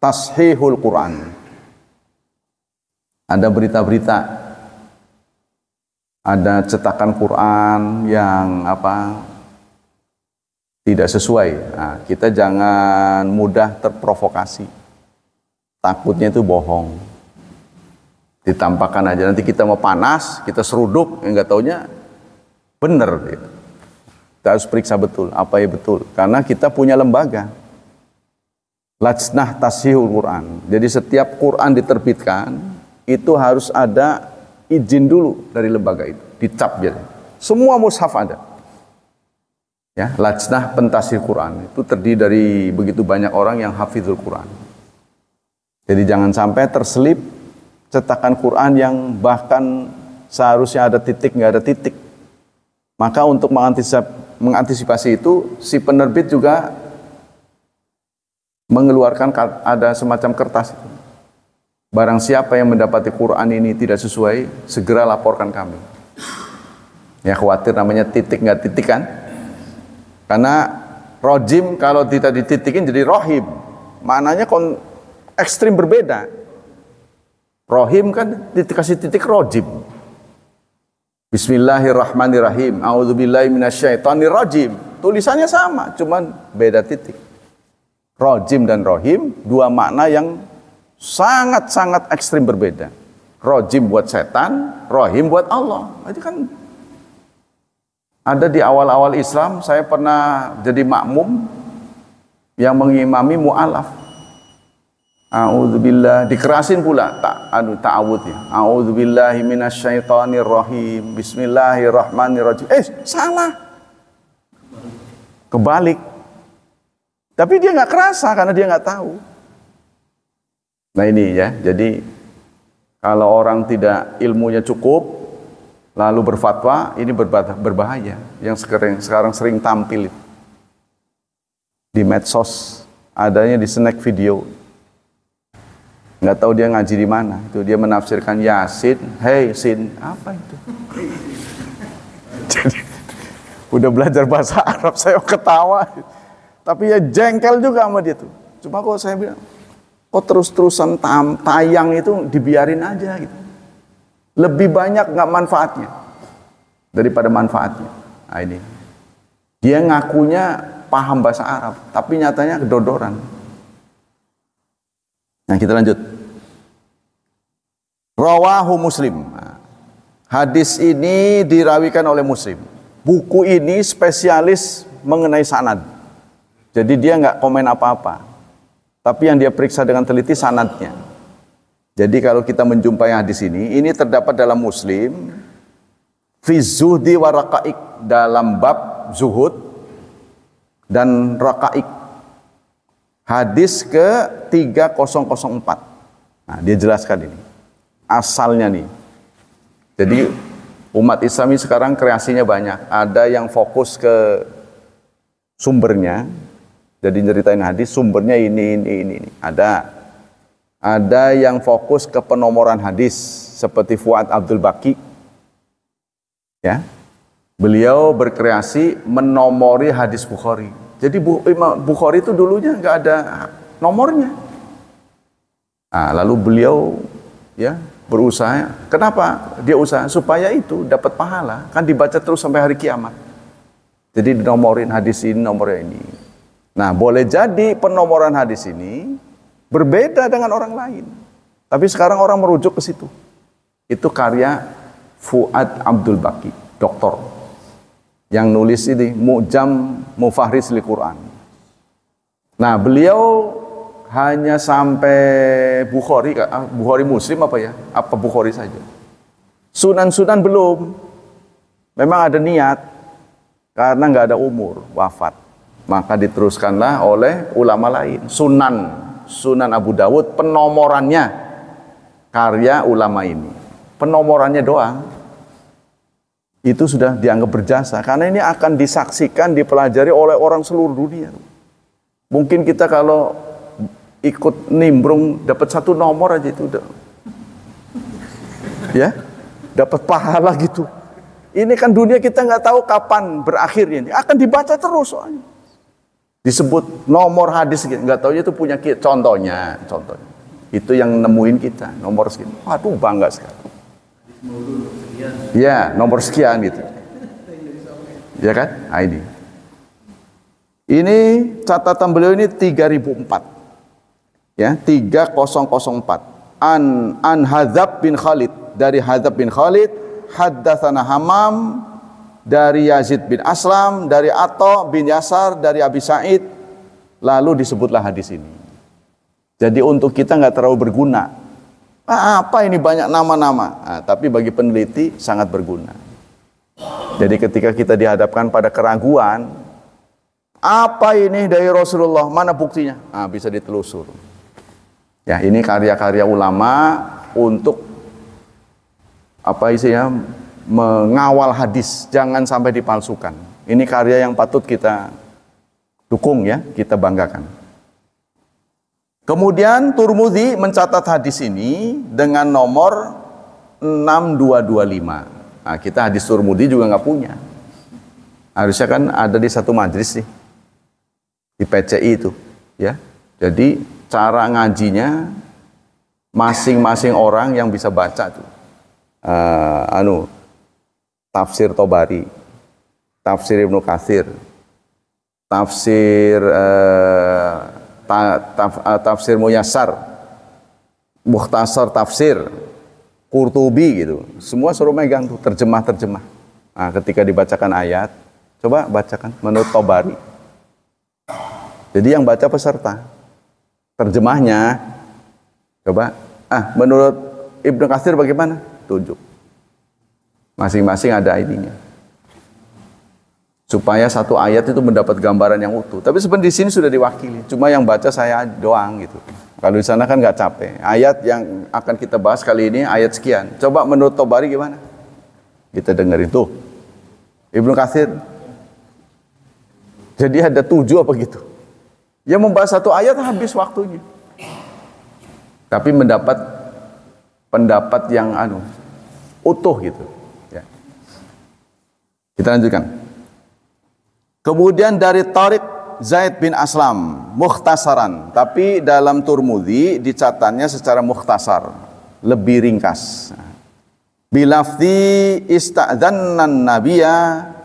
tashihul Quran ada berita-berita ada cetakan Quran yang apa tidak sesuai nah, kita jangan mudah terprovokasi takutnya itu bohong ditampakkan aja nanti kita mau panas kita seruduk nggak taunya benar gitu. kita harus periksa betul apa ya betul karena kita punya lembaga lajnah tasihul Quran jadi setiap Quran diterbitkan itu harus ada izin dulu dari lembaga itu dicap jadi semua mushaf ada ya lajnah pentasih Quran itu terdiri dari begitu banyak orang yang hafizul Quran jadi jangan sampai terselip cetakan Quran yang bahkan seharusnya ada titik nggak ada titik. Maka untuk mengantisipasi itu si penerbit juga mengeluarkan ada semacam kertas itu. Barang siapa yang mendapati Quran ini tidak sesuai, segera laporkan kami. Ya khawatir namanya titik nggak titik kan? Karena rojim kalau tidak dititikin jadi rohim. Maknanya kon ekstrim berbeda. Rohim kan dikasih titik rojim. Bismillahirrahmanirrahim. A'udzubillahiminasyaitonirrojim. Tulisannya sama, cuman beda titik. Rojim dan rohim, dua makna yang sangat-sangat ekstrim berbeda. Rojim buat setan, rohim buat Allah. Jadi nah, kan ada di awal-awal Islam, saya pernah jadi makmum yang mengimami mu'alaf A'udzubillah dikerasin pula tak anu ta'awud ya. A'udzubillahi minasyaitonirrahim. Bismillahirrahmanirrahim. Eh, salah. Kebalik. Tapi dia nggak kerasa karena dia nggak tahu. Nah ini ya, jadi kalau orang tidak ilmunya cukup, lalu berfatwa, ini berbahaya. Yang sekarang, sekarang sering tampil di medsos, adanya di snack video nggak tahu dia ngaji di mana itu dia menafsirkan yasin hey sin apa itu jadi udah belajar bahasa Arab saya ketawa tapi ya jengkel juga sama dia tuh cuma kok saya bilang kok terus-terusan tayang itu dibiarin aja gitu lebih banyak nggak manfaatnya daripada manfaatnya nah, ini dia ngakunya paham bahasa Arab tapi nyatanya kedodoran Nah, kita lanjut. Rawahu Muslim. Nah, hadis ini dirawikan oleh Muslim. Buku ini spesialis mengenai sanad. Jadi dia nggak komen apa-apa. Tapi yang dia periksa dengan teliti sanadnya. Jadi kalau kita menjumpai hadis ini, ini terdapat dalam Muslim fi zuhdi wa dalam bab zuhud dan rakaik. Hadis ke 3004. Nah, dia jelaskan ini. Asalnya nih. Jadi umat Islami sekarang kreasinya banyak. Ada yang fokus ke sumbernya. Jadi nyeritain hadis sumbernya ini ini ini ini. Ada ada yang fokus ke penomoran hadis seperti Fuad Abdul Baki. Ya. Beliau berkreasi menomori hadis Bukhari. Jadi Bukhari itu dulunya nggak ada nomornya. Nah, lalu beliau ya berusaha. Kenapa dia usaha? Supaya itu dapat pahala. Kan dibaca terus sampai hari kiamat. Jadi dinomorin hadis ini, nomornya ini. Nah, boleh jadi penomoran hadis ini berbeda dengan orang lain. Tapi sekarang orang merujuk ke situ. Itu karya Fuad Abdul Baki, doktor yang nulis ini Mu'jam Mufahris li Quran. Nah, beliau hanya sampai Bukhari, ah, Bukhari Muslim apa ya? Apa Bukhari saja? Sunan-sunan belum. Memang ada niat karena nggak ada umur wafat. Maka diteruskanlah oleh ulama lain. Sunan, Sunan Abu Dawud penomorannya karya ulama ini. Penomorannya doang, itu sudah dianggap berjasa karena ini akan disaksikan, dipelajari oleh orang seluruh dunia. Mungkin kita kalau ikut nimbrung dapat satu nomor aja itu udah. Ya, dapat pahala gitu. Ini kan dunia kita nggak tahu kapan berakhirnya ini. Akan dibaca terus soalnya. Disebut nomor hadis gitu. Nggak tahu itu punya Contohnya, contohnya. Itu yang nemuin kita, nomor segini. Waduh bangga sekali. Ya, nomor sekian gitu. Ya kan? Nah, ini. Ini catatan beliau ini 3004. Ya, 3004. An An Hadzab bin Khalid dari Hadzab bin Khalid haddatsana Hamam dari Yazid bin Aslam dari Ato bin Yasar dari Abi Said lalu disebutlah hadis ini. Jadi untuk kita nggak terlalu berguna Ah, apa ini banyak nama-nama? Ah, tapi bagi peneliti sangat berguna. Jadi ketika kita dihadapkan pada keraguan, apa ini dari Rasulullah? Mana buktinya? Ah, bisa ditelusur. Ya, ini karya-karya ulama untuk apa isinya mengawal hadis, jangan sampai dipalsukan. Ini karya yang patut kita dukung ya, kita banggakan. Kemudian Turmudi mencatat hadis ini dengan nomor 6225. Nah, kita hadis Turmudi juga nggak punya. Harusnya kan ada di satu majlis sih. Di PCI itu, ya. Jadi cara ngajinya masing-masing orang yang bisa baca tuh. Uh, anu tafsir Tobari, tafsir Ibnu Kathir, tafsir uh, ta, taf, eh, tafsir Muyasar, muhtasar Tafsir, Kurtubi gitu. Semua suruh megang tuh terjemah-terjemah. Nah, ketika dibacakan ayat, coba bacakan menurut Tobari. Jadi yang baca peserta. Terjemahnya coba ah menurut Ibnu Katsir bagaimana? Tujuh. Masing-masing ada ininya supaya satu ayat itu mendapat gambaran yang utuh. Tapi sebenarnya di sini sudah diwakili, cuma yang baca saya doang gitu. Kalau di sana kan nggak capek. Ayat yang akan kita bahas kali ini ayat sekian. Coba menurut Tobari gimana? Kita dengerin tuh. Ibnu Katsir. Jadi ada tujuh apa gitu. Yang membahas satu ayat habis waktunya. Tapi mendapat pendapat yang anu utuh gitu. Ya. Kita lanjutkan. Kemudian dari Tariq Zaid bin Aslam, mukhtasaran. Tapi dalam Turmudi dicatatnya secara mukhtasar, lebih ringkas. Bilafti istadzannan nabiya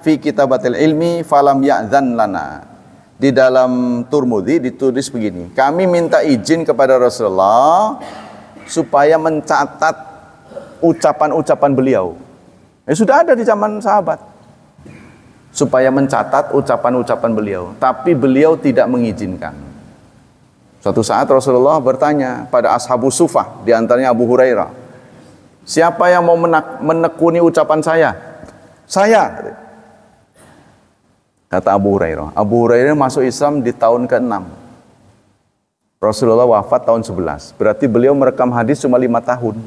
fi kitabatil ilmi falam ya'zan lana. Di dalam Turmudi ditulis begini, kami minta izin kepada Rasulullah supaya mencatat ucapan-ucapan beliau. Ya, sudah ada di zaman sahabat supaya mencatat ucapan-ucapan beliau, tapi beliau tidak mengizinkan. Suatu saat Rasulullah bertanya pada ashabu sufah, diantaranya Abu Hurairah, siapa yang mau menekuni ucapan saya? Saya. Kata Abu Hurairah. Abu Hurairah masuk Islam di tahun ke-6. Rasulullah wafat tahun 11. Berarti beliau merekam hadis cuma lima tahun.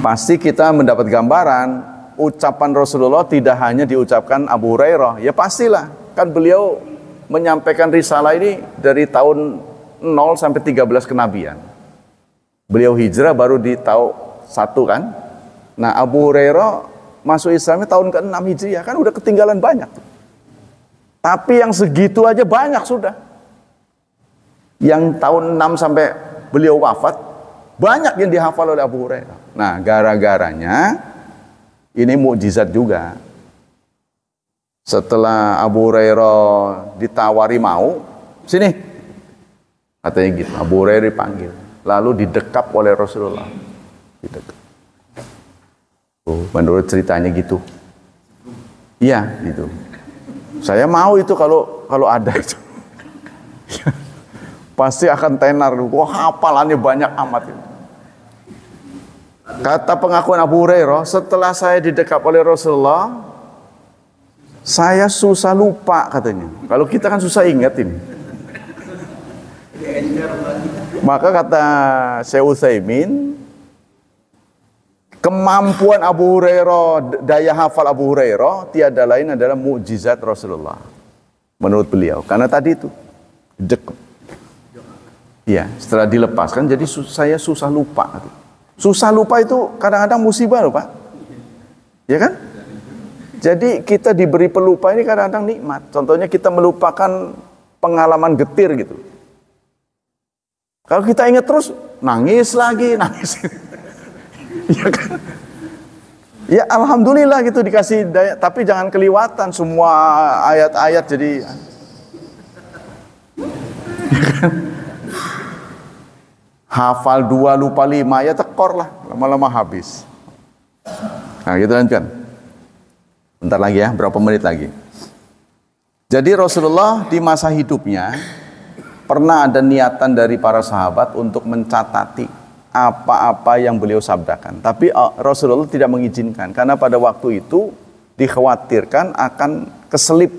Pasti kita mendapat gambaran ucapan Rasulullah tidak hanya diucapkan Abu Hurairah. Ya pastilah, kan beliau menyampaikan risalah ini dari tahun 0 sampai 13 kenabian. Beliau hijrah baru di tahun 1 kan. Nah Abu Hurairah masuk Islamnya tahun ke-6 Hijriah kan udah ketinggalan banyak. Tapi yang segitu aja banyak sudah. Yang tahun 6 sampai beliau wafat banyak yang dihafal oleh Abu Hurairah. Nah, gara-garanya ini mukjizat juga. Setelah Abu Hurairah ditawari mau, sini. Katanya gitu, Abu Hurairah dipanggil. Lalu didekap oleh Rasulullah. Didekap. Oh, menurut ceritanya gitu. Iya, gitu. Saya mau itu kalau kalau ada itu. Pasti akan tenar. Wah, hafalannya banyak amat itu Kata pengakuan Abu Hurairah, setelah saya didekap oleh Rasulullah, saya susah lupa katanya. Kalau kita kan susah ingat ini. Maka kata Syekh Utsaimin, kemampuan Abu Hurairah, daya hafal Abu Hurairah tiada lain adalah mukjizat Rasulullah. Menurut beliau, karena tadi itu dek. Ya, setelah dilepaskan jadi saya susah lupa. Katanya. Susah lupa itu kadang-kadang musibah lupa, Ya kan? Jadi kita diberi pelupa ini kadang-kadang nikmat. Contohnya kita melupakan pengalaman getir gitu. Kalau kita ingat terus, nangis lagi, nangis. ya kan? Ya alhamdulillah gitu dikasih daya, tapi jangan keliwatan semua ayat-ayat jadi. Ya kan? hafal dua lupa lima ya tekor lah lama-lama habis nah gitu lanjutkan bentar lagi ya berapa menit lagi jadi Rasulullah di masa hidupnya pernah ada niatan dari para sahabat untuk mencatati apa-apa yang beliau sabdakan tapi eh, Rasulullah tidak mengizinkan karena pada waktu itu dikhawatirkan akan keselip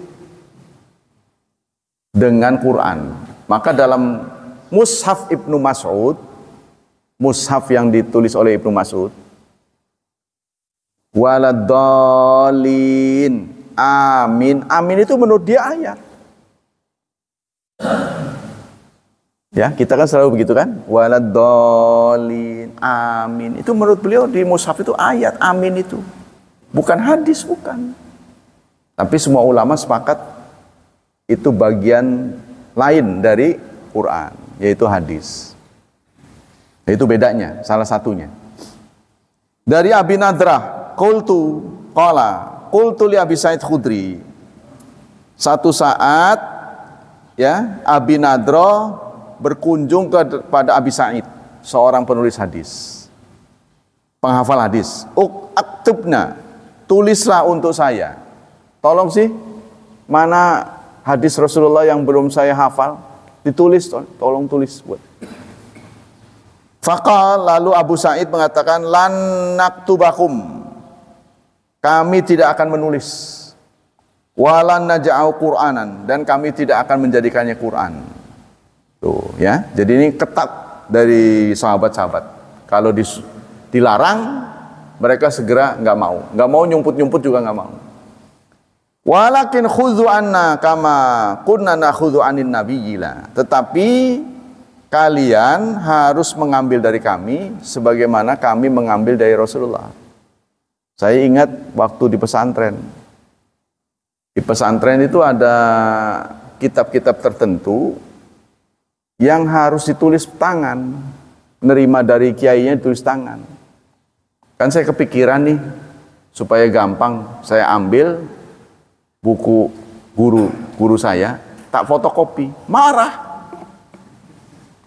dengan Quran maka dalam Mushaf Ibnu Mas'ud, Mushaf yang ditulis oleh Ibnu Mas'ud, waladolin, amin. Amin itu menurut dia ayat. Ya, kita kan selalu begitu kan? Waladolin, amin. Itu menurut beliau di mushaf itu ayat, amin itu. Bukan hadis, bukan. Tapi semua ulama sepakat itu bagian lain dari Quran yaitu hadis. Itu bedanya, salah satunya. Dari Abi Nadrah, Kultu, Kola, Kultu li Abi Said Khudri. Satu saat ya, Abi Nadrah berkunjung kepada Abi Said, seorang penulis hadis. Penghafal hadis. Uktubna, tulislah untuk saya. Tolong sih, mana hadis Rasulullah yang belum saya hafal? Ditulis, tolong tulis buat. Fakal lalu Abu Said mengatakan lan naktubakum. Kami tidak akan menulis. Walan najau Qur'anan dan kami tidak akan menjadikannya Qur'an. Tuh, ya. Jadi ini ketat dari sahabat-sahabat. Kalau dilarang mereka segera nggak mau, nggak mau nyumput-nyumput juga nggak mau. Walakin khudhu anna kama kunna nakhudhu anin nabiyyila. Tetapi kalian harus mengambil dari kami sebagaimana kami mengambil dari Rasulullah. Saya ingat waktu di pesantren. Di pesantren itu ada kitab-kitab tertentu yang harus ditulis tangan. nerima dari kiainya ditulis tangan. Kan saya kepikiran nih supaya gampang saya ambil buku guru guru saya tak fotokopi marah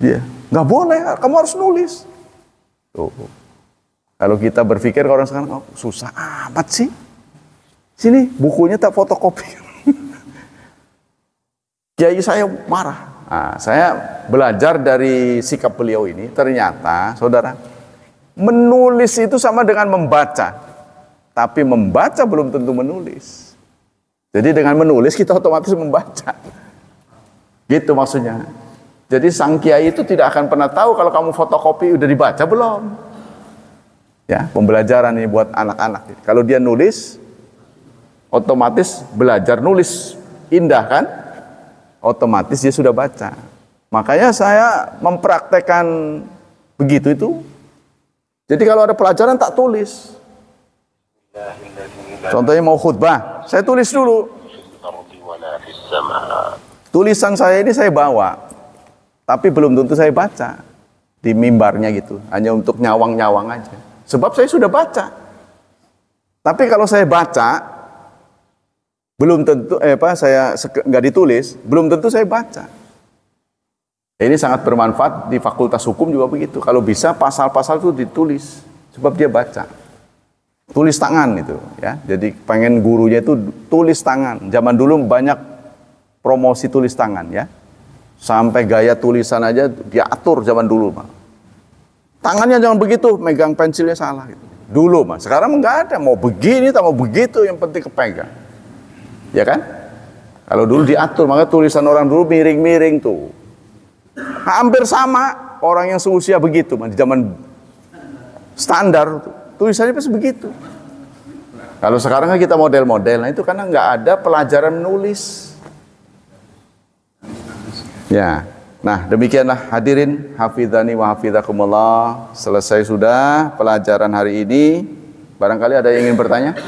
dia nggak boleh kamu harus nulis tuh kalau kita berpikir orang sekarang oh, susah amat sih sini bukunya tak fotokopi jadi saya marah nah, saya belajar dari sikap beliau ini ternyata saudara menulis itu sama dengan membaca tapi membaca belum tentu menulis jadi dengan menulis kita otomatis membaca. Gitu maksudnya. Jadi sang kiai itu tidak akan pernah tahu kalau kamu fotokopi udah dibaca belum. Ya, pembelajaran ini buat anak-anak. Kalau dia nulis, otomatis belajar nulis indah kan? Otomatis dia sudah baca. Makanya saya mempraktekkan begitu itu. Jadi kalau ada pelajaran tak tulis. Contohnya mau khutbah, saya tulis dulu. Tulisan saya ini saya bawa, tapi belum tentu saya baca di mimbarnya gitu, hanya untuk nyawang-nyawang aja. Sebab saya sudah baca. Tapi kalau saya baca, belum tentu eh apa saya nggak ditulis, belum tentu saya baca. Nah, ini sangat bermanfaat di fakultas hukum juga begitu. Kalau bisa pasal-pasal itu ditulis, sebab dia baca tulis tangan itu ya. Jadi pengen gurunya itu tulis tangan. Zaman dulu banyak promosi tulis tangan ya. Sampai gaya tulisan aja diatur zaman dulu, Pak. Tangannya jangan begitu, megang pensilnya salah gitu. Dulu, mah. Sekarang nggak ada mau begini atau mau begitu, yang penting kepegang. Ya kan? Kalau dulu diatur, maka tulisan orang dulu miring-miring tuh. Hampir sama orang yang seusia begitu, mah di zaman standar tuh Tulisannya pasti begitu. Kalau sekarang kan kita model-model, nah itu karena nggak ada pelajaran menulis. Ya, nah demikianlah hadirin hafidhani wa hafidhakumullah. Selesai sudah pelajaran hari ini. Barangkali ada yang ingin bertanya?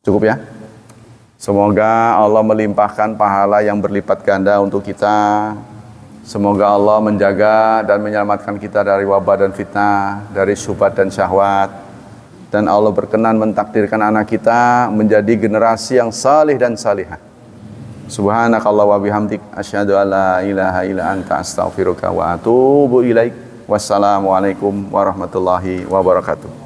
Cukup ya? Semoga Allah melimpahkan pahala yang berlipat ganda untuk kita Semoga Allah menjaga dan menyelamatkan kita dari wabah dan fitnah, dari syubhat dan syahwat. Dan Allah berkenan mentakdirkan anak kita menjadi generasi yang salih dan salihah. Subhanakallah wa bihamdik asyhadu an la ilaha illa anta astaghfiruka wa atubu ilaik. Wassalamualaikum warahmatullahi wabarakatuh.